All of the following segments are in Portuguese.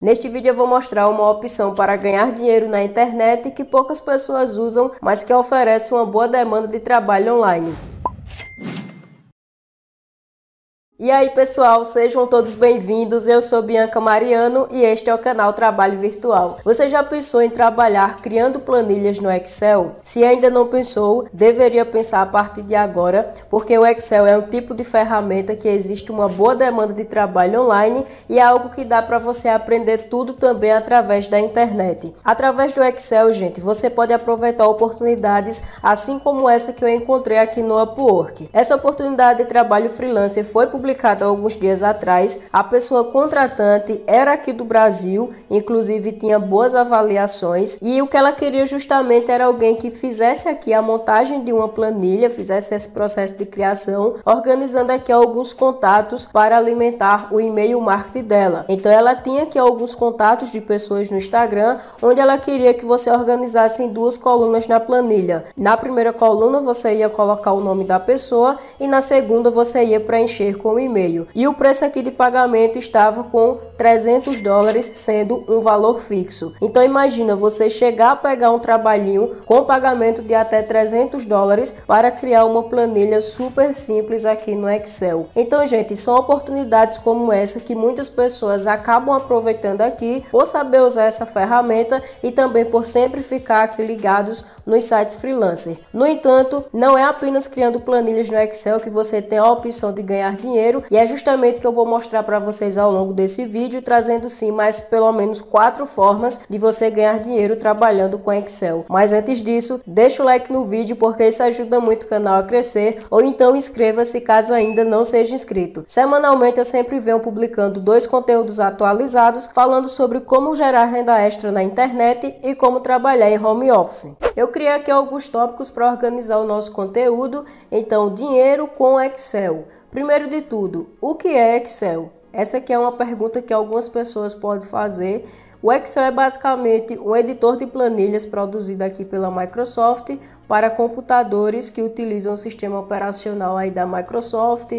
Neste vídeo eu vou mostrar uma opção para ganhar dinheiro na internet que poucas pessoas usam, mas que oferece uma boa demanda de trabalho online. E aí, pessoal, sejam todos bem-vindos. Eu sou Bianca Mariano e este é o canal Trabalho Virtual. Você já pensou em trabalhar criando planilhas no Excel? Se ainda não pensou, deveria pensar a partir de agora, porque o Excel é um tipo de ferramenta que existe uma boa demanda de trabalho online e é algo que dá para você aprender tudo também através da internet. Através do Excel, gente, você pode aproveitar oportunidades assim como essa que eu encontrei aqui no Upwork. Essa oportunidade de trabalho freelancer foi publicada publicado alguns dias atrás, a pessoa contratante era aqui do Brasil, inclusive tinha boas avaliações, e o que ela queria justamente era alguém que fizesse aqui a montagem de uma planilha, fizesse esse processo de criação, organizando aqui alguns contatos para alimentar o e-mail marketing dela. Então ela tinha aqui alguns contatos de pessoas no Instagram, onde ela queria que você organizasse em duas colunas na planilha. Na primeira coluna você ia colocar o nome da pessoa e na segunda você ia preencher com e-mail. E o preço aqui de pagamento estava com 300 dólares, sendo um valor fixo. Então imagina você chegar a pegar um trabalhinho com pagamento de até 300 dólares para criar uma planilha super simples aqui no Excel. Então, gente, são oportunidades como essa que muitas pessoas acabam aproveitando aqui por saber usar essa ferramenta e também por sempre ficar aqui ligados nos sites freelancer. No entanto, não é apenas criando planilhas no Excel que você tem a opção de ganhar dinheiro dinheiro e é justamente que eu vou mostrar para vocês ao longo desse vídeo, trazendo sim mais pelo menos quatro formas de você ganhar dinheiro trabalhando com Excel. Mas antes disso, deixa o like no vídeo porque isso ajuda muito o canal a crescer ou então inscreva-se caso ainda não seja inscrito. Semanalmente eu sempre venho publicando dois conteúdos atualizados falando sobre como gerar renda extra na internet e como trabalhar em home office. Eu criei aqui alguns tópicos para organizar o nosso conteúdo, então dinheiro com Excel. Primeiro de tudo, o que é Excel? Essa aqui é uma pergunta que algumas pessoas podem fazer. O Excel é basicamente um editor de planilhas produzido aqui pela Microsoft para computadores que utilizam o sistema operacional aí da Microsoft,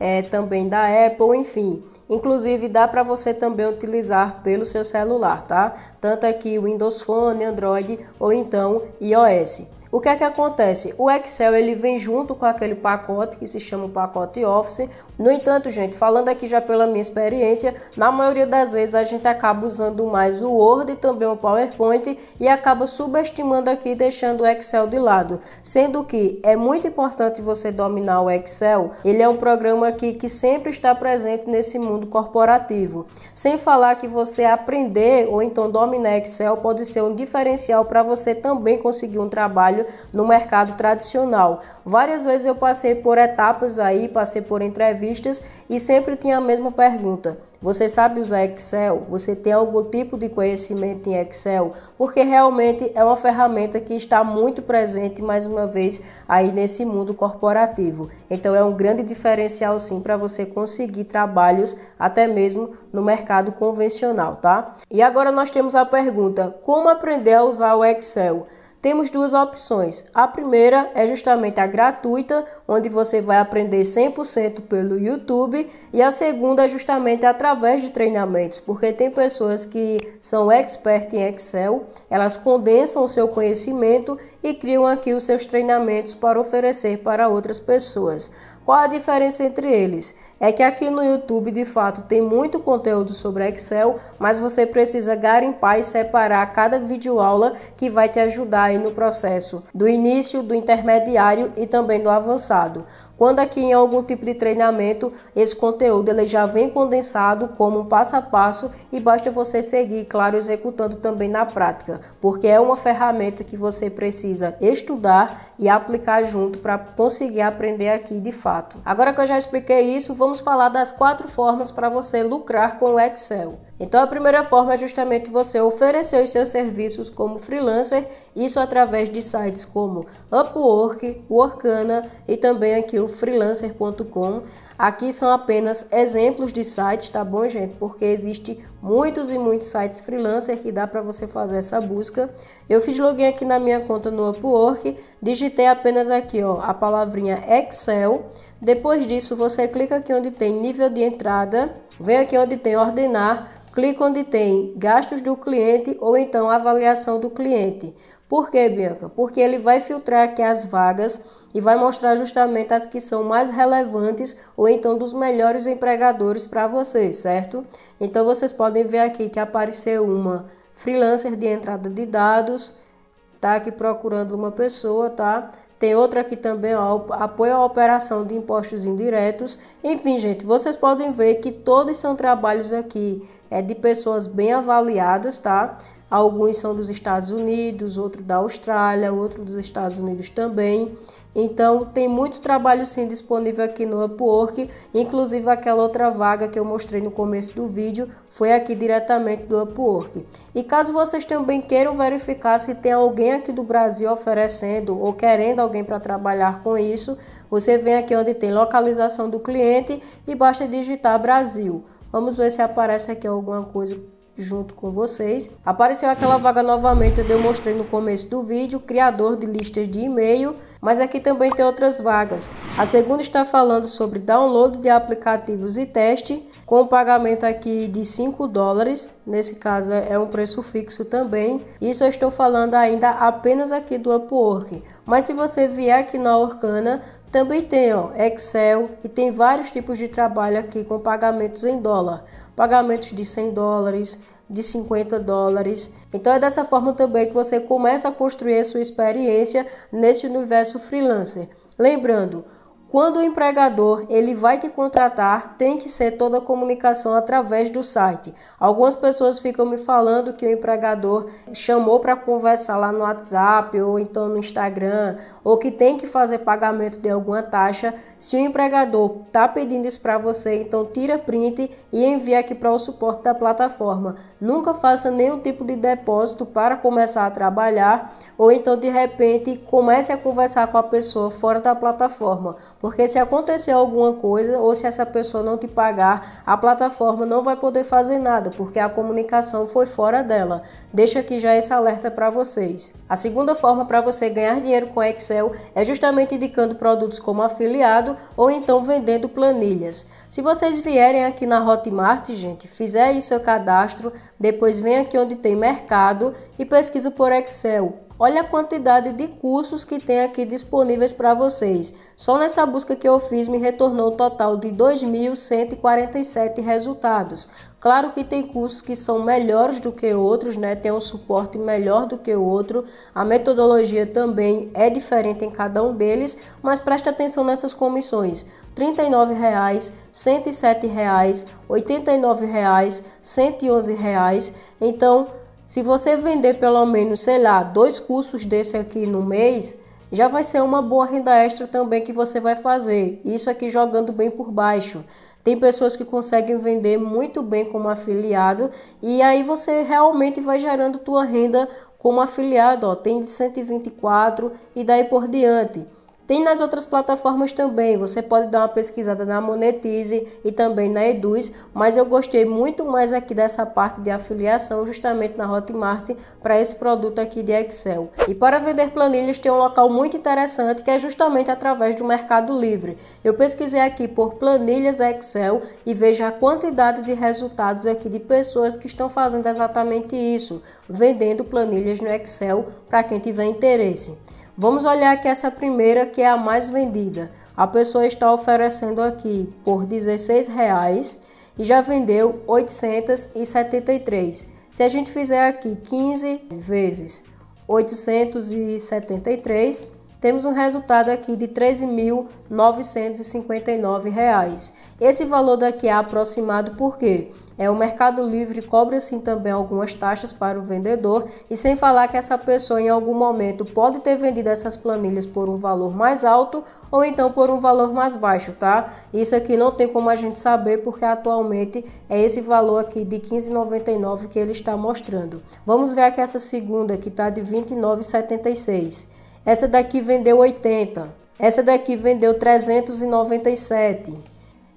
é, também da Apple, enfim. Inclusive dá para você também utilizar pelo seu celular, tá? Tanto aqui é Windows Phone, Android ou então iOS. O que é que acontece? O Excel ele vem junto com aquele pacote que se chama o pacote Office. No entanto, gente, falando aqui já pela minha experiência, na maioria das vezes a gente acaba usando mais o Word e também o PowerPoint e acaba subestimando aqui, deixando o Excel de lado. Sendo que é muito importante você dominar o Excel. Ele é um programa aqui que sempre está presente nesse mundo corporativo. Sem falar que você aprender ou então dominar Excel pode ser um diferencial para você também conseguir um trabalho no mercado tradicional. Várias vezes eu passei por etapas aí, passei por entrevistas e sempre tinha a mesma pergunta. Você sabe usar Excel? Você tem algum tipo de conhecimento em Excel? Porque realmente é uma ferramenta que está muito presente, mais uma vez, aí nesse mundo corporativo. Então é um grande diferencial, sim, para você conseguir trabalhos até mesmo no mercado convencional, tá? E agora nós temos a pergunta: como aprender a usar o Excel? temos duas opções. A primeira é justamente a gratuita, onde você vai aprender 100% pelo YouTube, e a segunda é justamente através de treinamentos, porque tem pessoas que são expert em Excel, elas condensam o seu conhecimento e criam aqui os seus treinamentos para oferecer para outras pessoas. Qual a diferença entre eles? É que aqui no YouTube, de fato, tem muito conteúdo sobre Excel, mas você precisa garimpar e separar cada videoaula que vai te ajudar aí no processo do início, do intermediário e também do avançado. Quando aqui em algum tipo de treinamento, esse conteúdo ele já vem condensado como um passo a passo e basta você seguir, claro, executando também na prática porque é uma ferramenta que você precisa estudar e aplicar junto para conseguir aprender aqui de fato. Agora que eu já expliquei isso, vamos falar das quatro formas para você lucrar com o Excel. Então a primeira forma é justamente você oferecer os seus serviços como freelancer, isso através de sites como Upwork, Workana e também aqui o freelancer.com. Aqui são apenas exemplos de sites, tá bom, gente? Porque existe muitos e muitos sites freelancer que dá para você fazer essa busca busca, eu fiz login aqui na minha conta no Upwork, digitei apenas aqui ó, a palavrinha Excel, depois disso você clica aqui onde tem nível de entrada, vem aqui onde tem ordenar, clica onde tem gastos do cliente ou então avaliação do cliente. Por Bianca? Porque ele vai filtrar aqui as vagas e vai mostrar justamente as que são mais relevantes ou então dos melhores empregadores para vocês, certo? Então vocês podem ver aqui que apareceu uma freelancer de entrada de dados, tá aqui procurando uma pessoa, tá? Tem outra aqui também, ó, apoio à operação de impostos indiretos. Enfim, gente, vocês podem ver que todos são trabalhos aqui é de pessoas bem avaliadas, tá? Alguns são dos Estados Unidos, outro da Austrália, outro dos Estados Unidos também. Então tem muito trabalho sim disponível aqui no Upwork, inclusive aquela outra vaga que eu mostrei no começo do vídeo foi aqui diretamente do Upwork. E caso vocês também queiram verificar se tem alguém aqui do Brasil oferecendo ou querendo alguém para trabalhar com isso, você vem aqui onde tem localização do cliente e basta digitar Brasil. Vamos ver se aparece aqui alguma coisa junto com vocês. Apareceu aquela vaga novamente, eu demonstrei no começo do vídeo, criador de listas de e-mail, mas aqui também tem outras vagas. A segunda está falando sobre download de aplicativos e teste, com o pagamento aqui de 5 dólares, nesse caso é um preço fixo também. Isso eu estou falando ainda apenas aqui do Upwork, mas se você vier aqui na Orkana, também tem ó, Excel e tem vários tipos de trabalho aqui com pagamentos em dólar, pagamentos de 100 dólares, de 50 dólares. Então é dessa forma também que você começa a construir a sua experiência nesse universo freelancer. Lembrando, quando o empregador ele vai te contratar, tem que ser toda a comunicação através do site. Algumas pessoas ficam me falando que o empregador chamou para conversar lá no WhatsApp ou então no Instagram, ou que tem que fazer pagamento de alguma taxa. Se o empregador está pedindo isso para você, então tira print e envia aqui para o suporte da plataforma. Nunca faça nenhum tipo de depósito para começar a trabalhar, ou então de repente comece a conversar com a pessoa fora da plataforma porque se acontecer alguma coisa ou se essa pessoa não te pagar, a plataforma não vai poder fazer nada, porque a comunicação foi fora dela. Deixa aqui já esse alerta para vocês. A segunda forma para você ganhar dinheiro com Excel é justamente indicando produtos como afiliado ou então vendendo planilhas. Se vocês vierem aqui na Hotmart, gente, fizer aí seu cadastro, depois vem aqui onde tem mercado e pesquisa por Excel. Olha a quantidade de cursos que tem aqui disponíveis para vocês. Só nessa busca que eu fiz me retornou um total de 2.147 resultados. Claro que tem cursos que são melhores do que outros, né? Tem um suporte melhor do que o outro. A metodologia também é diferente em cada um deles, mas preste atenção nessas comissões. R$ 39,00, R$ 107,00, R$ 89,00, R$ 111,00. Então, se você vender pelo menos, sei lá, dois cursos desse aqui no mês, já vai ser uma boa renda extra também que você vai fazer. Isso aqui jogando bem por baixo. Tem pessoas que conseguem vender muito bem como afiliado e aí você realmente vai gerando tua renda como afiliado, ó, tem de 124 e daí por diante. Tem nas outras plataformas também, você pode dar uma pesquisada na Monetize e também na Eduz, mas eu gostei muito mais aqui dessa parte de afiliação, justamente na Hotmart, para esse produto aqui de Excel. E para vender planilhas tem um local muito interessante que é justamente através do Mercado Livre. Eu pesquisei aqui por planilhas Excel e vejo a quantidade de resultados aqui de pessoas que estão fazendo exatamente isso, vendendo planilhas no Excel para quem tiver interesse. Vamos olhar aqui essa primeira que é a mais vendida. A pessoa está oferecendo aqui por R$16,00 e já vendeu 873. Se a gente fizer aqui 15 vezes 873, temos um resultado aqui de R$ 13.959. Esse valor daqui é aproximado por quê? É, o Mercado Livre cobra sim também algumas taxas para o vendedor e sem falar que essa pessoa em algum momento pode ter vendido essas planilhas por um valor mais alto ou então por um valor mais baixo, tá? Isso aqui não tem como a gente saber porque atualmente é esse valor aqui de 15,99 que ele está mostrando. Vamos ver aqui essa segunda que está de 29,76. Essa daqui vendeu 80. Essa daqui vendeu 397.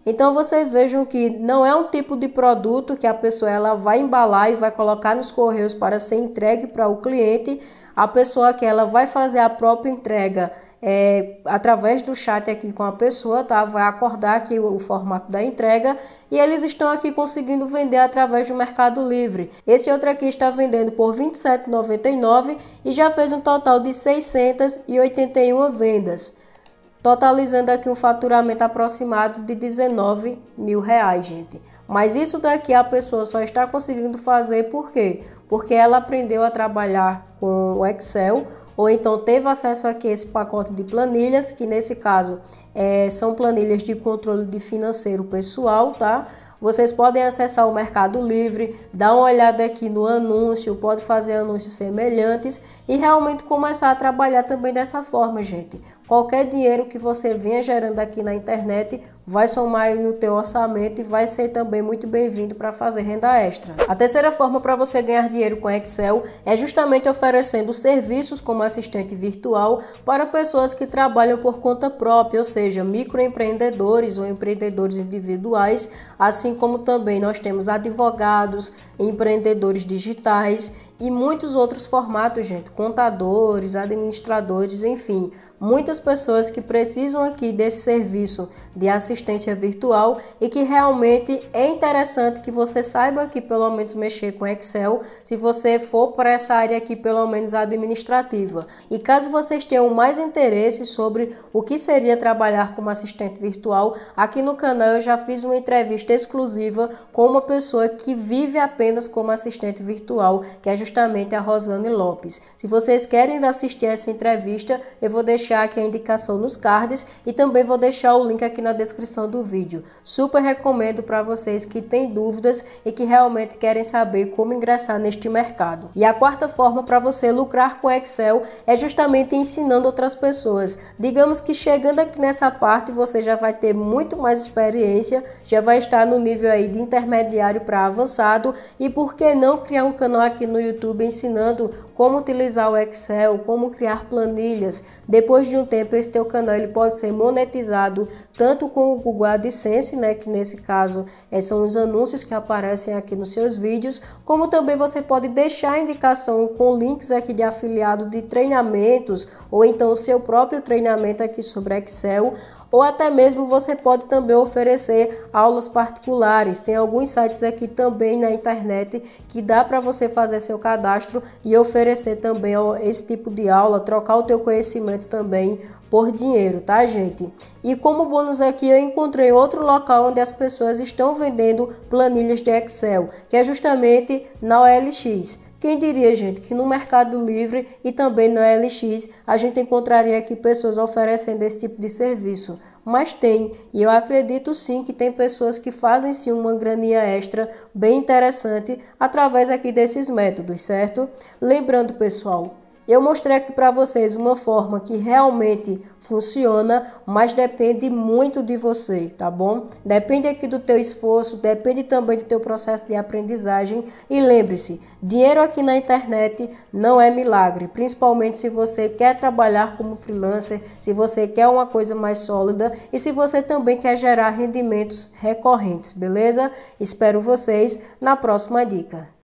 Então vocês vejam que não é um tipo de produto que a pessoa ela vai embalar e vai colocar nos correios para ser entregue para o cliente. A pessoa que ela vai fazer a própria entrega é, através do chat aqui com a pessoa, tá? Vai acordar aqui o, o, formato da entrega e eles estão aqui conseguindo vender através do Mercado Livre. Esse outro aqui está vendendo por R$ 27,99 e já fez um total de 681 vendas totalizando aqui um faturamento aproximado de 19 mil reais, gente. Mas isso daqui a pessoa só está conseguindo fazer por quê? Porque ela aprendeu a trabalhar com o Excel ou então teve acesso aqui a esse pacote de planilhas, que nesse caso é, são planilhas de controle de financeiro pessoal, tá? Vocês podem acessar o Mercado Livre, dar uma olhada aqui no anúncio, pode fazer anúncios semelhantes e realmente começar a trabalhar também dessa forma, gente. Qualquer dinheiro que você venha gerando aqui na internet, vai somar no teu orçamento e vai ser também muito bem-vindo para fazer renda extra. A terceira forma para você ganhar dinheiro com Excel é justamente oferecendo serviços como assistente virtual para pessoas que trabalham por conta própria, ou seja, microempreendedores ou empreendedores individuais, assim como também nós temos advogados, empreendedores digitais e muitos outros formatos, gente, contadores, administradores, enfim, muitas pessoas que precisam aqui desse serviço de assistência virtual e que realmente é interessante que você saiba aqui pelo menos mexer com Excel, se você for para essa área aqui pelo menos administrativa. E caso vocês tenham mais interesse sobre o que seria trabalhar como assistente virtual, aqui no canal eu já fiz uma entrevista exclusiva com uma pessoa que vive apenas como assistente virtual, que é justamente a Rosane Lopes. Se vocês querem assistir essa entrevista, eu vou deixar aqui a indicação nos cards e também vou deixar o link aqui na descrição do vídeo. Super recomendo para vocês que têm dúvidas e que realmente querem saber como ingressar neste mercado. E a quarta forma para você lucrar com Excel é justamente ensinando outras pessoas. Digamos que chegando aqui nessa parte você já vai ter muito mais experiência, já vai estar no nível aí de intermediário para avançado e por que não criar um canal aqui no YouTube YouTube ensinando como utilizar o Excel, como criar planilhas. Depois de um tempo, esse teu canal ele pode ser monetizado tanto com o Google AdSense, né, que nesse caso é, são os anúncios que aparecem aqui nos seus vídeos, como também você pode deixar indicação com links aqui de afiliado de treinamentos ou então o seu próprio treinamento aqui sobre Excel ou até mesmo você pode também oferecer aulas particulares. Tem alguns sites aqui também na internet que dá para você fazer seu cadastro e oferecer também esse tipo de aula, trocar o teu conhecimento também por dinheiro, tá, gente? E como bônus aqui eu encontrei outro local onde as pessoas estão vendendo planilhas de Excel, que é justamente na OLX. Quem diria, gente, que no Mercado Livre e também no LX a gente encontraria aqui pessoas oferecendo esse tipo de serviço? Mas tem, e eu acredito sim que tem pessoas que fazem sim uma graninha extra bem interessante através aqui desses métodos, certo? Lembrando, pessoal, eu mostrei aqui para vocês uma forma que realmente funciona, mas depende muito de você, tá bom? Depende aqui do teu esforço, depende também do teu processo de aprendizagem e lembre-se, dinheiro aqui na internet não é milagre, principalmente se você quer trabalhar como freelancer, se você quer uma coisa mais sólida e se você também quer gerar rendimentos recorrentes, beleza? Espero vocês na próxima dica.